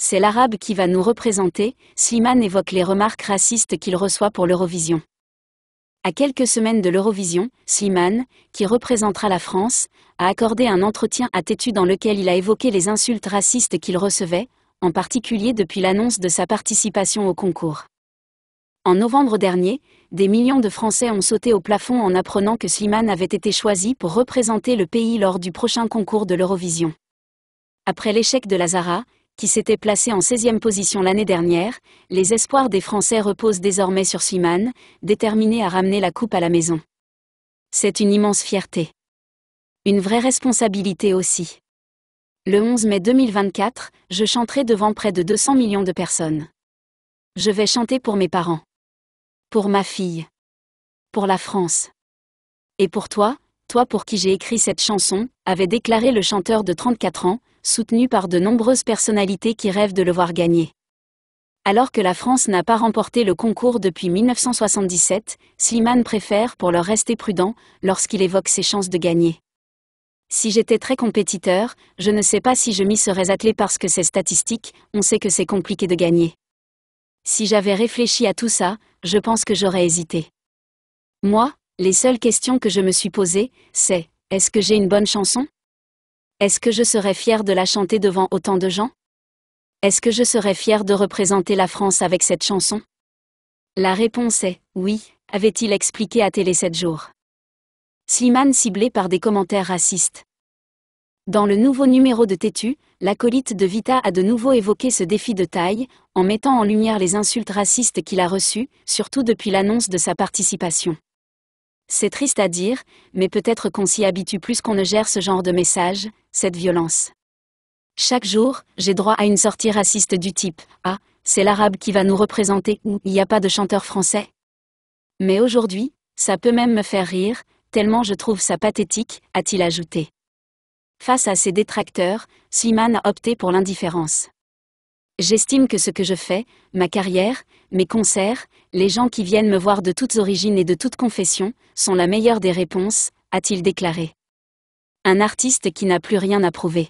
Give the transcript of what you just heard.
c'est l'arabe qui va nous représenter, Slimane évoque les remarques racistes qu'il reçoit pour l'Eurovision. À quelques semaines de l'Eurovision, Slimane, qui représentera la France, a accordé un entretien à Tétu dans lequel il a évoqué les insultes racistes qu'il recevait, en particulier depuis l'annonce de sa participation au concours. En novembre dernier, des millions de Français ont sauté au plafond en apprenant que Slimane avait été choisi pour représenter le pays lors du prochain concours de l'Eurovision. Après l'échec de Lazara, qui s'était placé en 16e position l'année dernière, les espoirs des Français reposent désormais sur Suiman, déterminé à ramener la coupe à la maison. C'est une immense fierté. Une vraie responsabilité aussi. Le 11 mai 2024, je chanterai devant près de 200 millions de personnes. Je vais chanter pour mes parents. Pour ma fille. Pour la France. Et pour toi, toi pour qui j'ai écrit cette chanson, avait déclaré le chanteur de 34 ans, soutenu par de nombreuses personnalités qui rêvent de le voir gagner. Alors que la France n'a pas remporté le concours depuis 1977, Slimane préfère, pour leur rester prudent, lorsqu'il évoque ses chances de gagner. Si j'étais très compétiteur, je ne sais pas si je m'y serais attelé parce que c'est statistique, on sait que c'est compliqué de gagner. Si j'avais réfléchi à tout ça, je pense que j'aurais hésité. Moi, les seules questions que je me suis posées, c'est est-ce que j'ai une bonne chanson est-ce que je serais fier de la chanter devant autant de gens Est-ce que je serais fier de représenter la France avec cette chanson La réponse est oui, avait-il expliqué à Télé 7 jours. Slimane ciblé par des commentaires racistes. Dans le nouveau numéro de Tétu, l'acolyte de Vita a de nouveau évoqué ce défi de taille, en mettant en lumière les insultes racistes qu'il a reçues, surtout depuis l'annonce de sa participation. C'est triste à dire, mais peut-être qu'on s'y habitue plus qu'on ne gère ce genre de messages, cette violence. Chaque jour, j'ai droit à une sortie raciste du type Ah, c'est l'arabe qui va nous représenter ou il n'y a pas de chanteur français. Mais aujourd'hui, ça peut même me faire rire, tellement je trouve ça pathétique, a-t-il ajouté. Face à ses détracteurs, Slimane a opté pour l'indifférence. J'estime que ce que je fais, ma carrière, mes concerts, les gens qui viennent me voir de toutes origines et de toutes confessions, sont la meilleure des réponses, a-t-il déclaré un artiste qui n'a plus rien à prouver.